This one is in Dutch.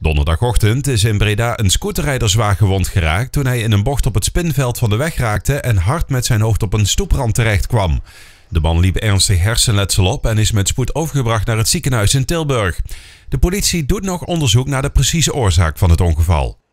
Donderdagochtend is in Breda een scooterrijder zwaar gewond geraakt toen hij in een bocht op het spinveld van de weg raakte en hard met zijn hoofd op een stoeprand terecht kwam. De man liep ernstig hersenletsel op en is met spoed overgebracht naar het ziekenhuis in Tilburg. De politie doet nog onderzoek naar de precieze oorzaak van het ongeval.